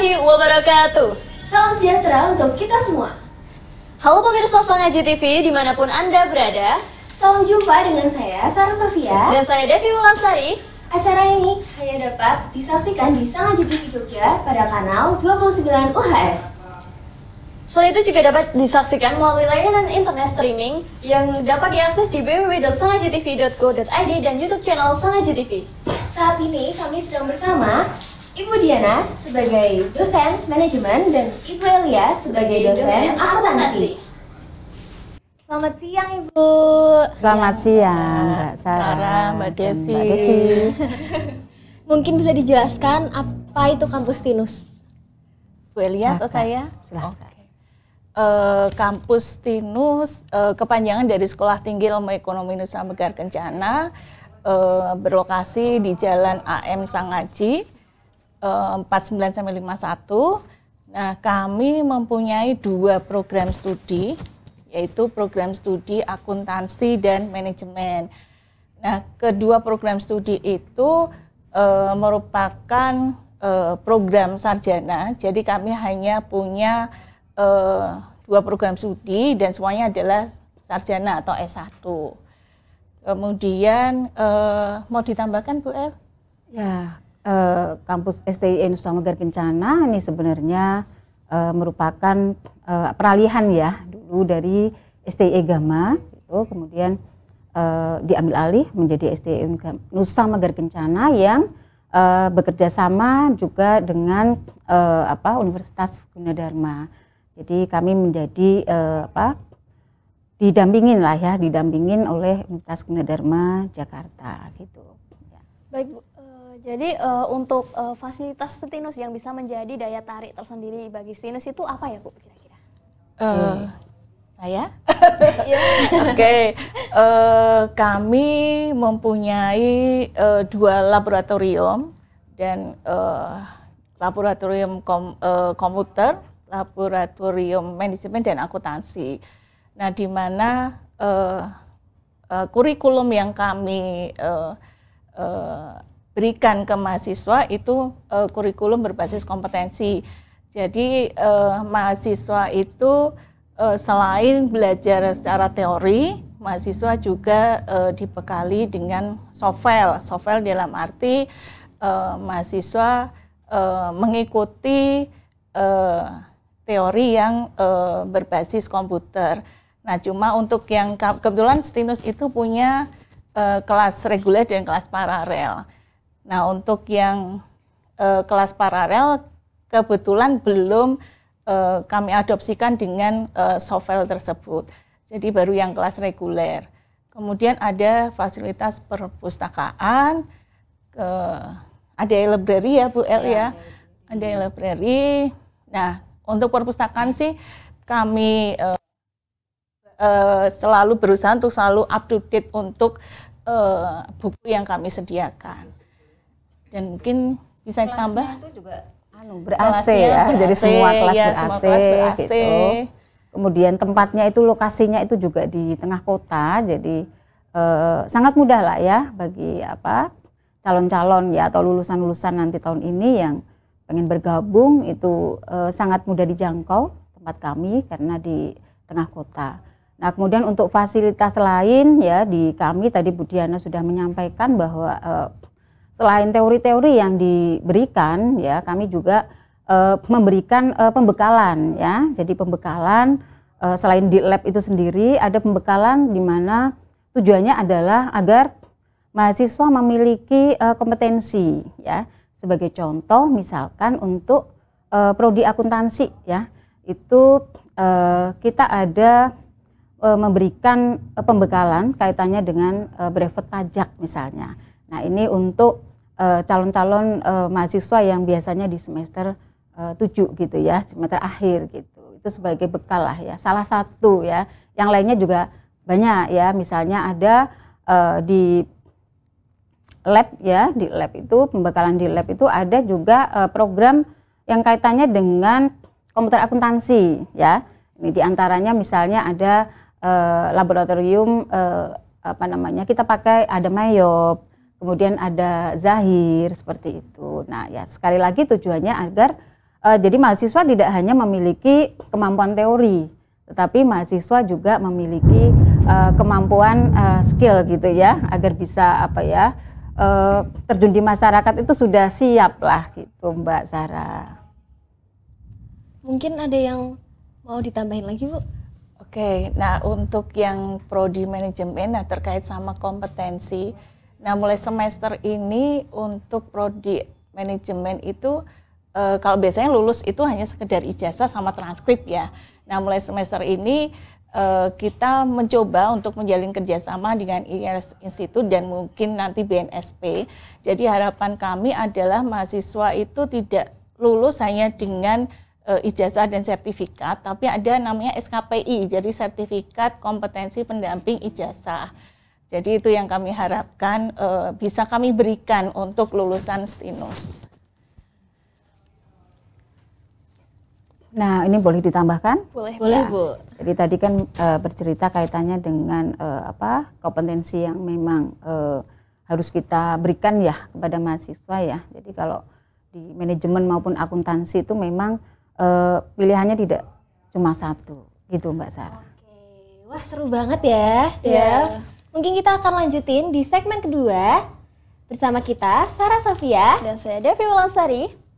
warahmatullahi wabarakatuh. Salam sejahtera untuk kita semua. Halo pemirsa Slang Aji TV dimanapun Anda berada. Salam jumpa dengan saya Sarah Sofia dan saya Devi Wulansari. Acara ini hanya dapat disaksikan di Sang Aji TV Jogja pada kanal 29 UHF. Selain itu juga dapat disaksikan melalui layanan internet streaming yang dapat diakses di www.sangajitv.co.id dan YouTube channel Sangaji TV. Saat ini kami sedang bersama Ibu Diana sebagai dosen manajemen dan Ibu Elia sebagai dosen akuntansi. Selamat siang Ibu. Selamat siang Mbak Sarah, Mbak Devi. Mbak Devi. Mungkin bisa dijelaskan apa itu kampus Tinus? Bu Elia atau saya? Silahkan. Uh, eh, kampus Tinus uh, kepanjangan dari Sekolah Tinggi Ilmu Ekonomi Nusa Megar Kencana uh, berlokasi di Jalan AM Sangaji 49 eh, sampai 51. Nah, kami mempunyai dua program studi yaitu program studi akuntansi dan manajemen. Nah, kedua program studi itu e, merupakan e, program sarjana. Jadi kami hanya punya e, dua program studi dan semuanya adalah sarjana atau S1. Kemudian e, mau ditambahkan Bu El? Ya, uh, kampus Nusa Nusamagar Kencana ini sebenarnya uh, merupakan uh, peralihan ya dulu dari STI Gama itu kemudian uh, diambil alih menjadi STI Nusa Magar Kencana yang uh, bekerja sama juga dengan uh, apa Universitas Gunadarma. Jadi kami menjadi uh, apa didampingin lah ya, didampingin oleh Universitas Gunadarma Jakarta gitu. Ya. Baik Bu, jadi uh, untuk uh, fasilitas Stinus yang bisa menjadi daya tarik tersendiri bagi Stinus itu apa ya Bu kira-kira? Uh, saya? Iya. Oke, okay. uh, kami mempunyai uh, dua laboratorium dan uh, laboratorium kom, uh, komputer, laboratorium manajemen dan akuntansi. Nah, di mana uh, uh, kurikulum yang kami uh, berikan ke mahasiswa itu uh, kurikulum berbasis kompetensi. Jadi uh, mahasiswa itu uh, selain belajar secara teori, mahasiswa juga uh, dibekali dengan sovel sovel dalam arti uh, mahasiswa uh, mengikuti uh, teori yang uh, berbasis komputer. Nah, cuma untuk yang kebetulan Stinus itu punya uh, kelas reguler dan kelas paralel. Nah, untuk yang e, kelas paralel kebetulan belum e, kami adopsikan dengan e, software tersebut. Jadi baru yang kelas reguler. Kemudian ada fasilitas perpustakaan, ke, ada e-library ya Bu El ya. Ada e-library. Iya. Nah, untuk perpustakaan sih kami uh, uh, selalu berusaha untuk selalu update untuk uh, buku yang kami sediakan dan mungkin bisa ditambah itu juga anu ber AC ya, ya ber jadi semua kelas ya, ber AC, ber gitu kemudian tempatnya itu lokasinya itu juga di tengah kota jadi eh, sangat mudah lah ya bagi apa calon-calon ya atau lulusan-lulusan nanti tahun ini yang pengen bergabung itu eh, sangat mudah dijangkau tempat kami karena di tengah kota. Nah, kemudian untuk fasilitas lain ya di kami tadi Budiana sudah menyampaikan bahwa eh, selain teori-teori yang diberikan ya kami juga uh, memberikan uh, pembekalan ya. Jadi pembekalan uh, selain di lab itu sendiri ada pembekalan di mana tujuannya adalah agar mahasiswa memiliki uh, kompetensi ya. Sebagai contoh misalkan untuk uh, prodi akuntansi ya. Itu uh, kita ada uh, memberikan uh, pembekalan kaitannya dengan uh, brevet pajak misalnya. Nah, ini untuk Eh, calon-calon uh, uh, mahasiswa yang biasanya di semester eh, uh, 7 gitu ya, semester akhir gitu. Itu sebagai bekal lah ya, salah satu ya. Yang lainnya juga banyak ya, misalnya ada uh, di lab ya, di lab itu pembekalan di lab itu ada juga uh, program yang kaitannya dengan komputer akuntansi ya. Ini diantaranya misalnya ada uh, laboratorium uh, apa namanya kita pakai ada mayop kemudian ada zahir seperti itu. Nah, ya sekali lagi tujuannya agar uh, jadi mahasiswa tidak hanya memiliki kemampuan teori, tetapi mahasiswa juga memiliki uh, kemampuan uh, skill gitu ya, agar bisa apa ya uh, terjun di masyarakat itu sudah siap lah gitu, Mbak Sarah. Mungkin ada yang mau ditambahin lagi, Bu? Oke, nah untuk yang prodi manajemen nah terkait sama kompetensi, Nah, mulai semester ini untuk prodi manajemen itu e, kalau biasanya lulus itu hanya sekedar ijazah sama transkrip ya. Nah, mulai semester ini e, kita mencoba untuk menjalin kerjasama dengan IRS Institute dan mungkin nanti BNSP. Jadi harapan kami adalah mahasiswa itu tidak lulus hanya dengan e, ijazah dan sertifikat, tapi ada namanya SKPI, jadi sertifikat kompetensi pendamping ijazah. Jadi itu yang kami harapkan uh, bisa kami berikan untuk lulusan Stinus. Nah, ini boleh ditambahkan? Boleh, boleh Bu. Jadi tadi kan e, bercerita kaitannya dengan e, apa kompetensi yang memang e, harus kita berikan ya kepada mahasiswa ya. Jadi kalau di manajemen maupun akuntansi itu memang e, pilihannya tidak cuma satu, gitu Mbak Sarah. Oke, wah seru banget ya, yeah. Iya. Mungkin kita akan lanjutin di segmen kedua bersama kita Sarah Sofia dan saya Devi Wulansari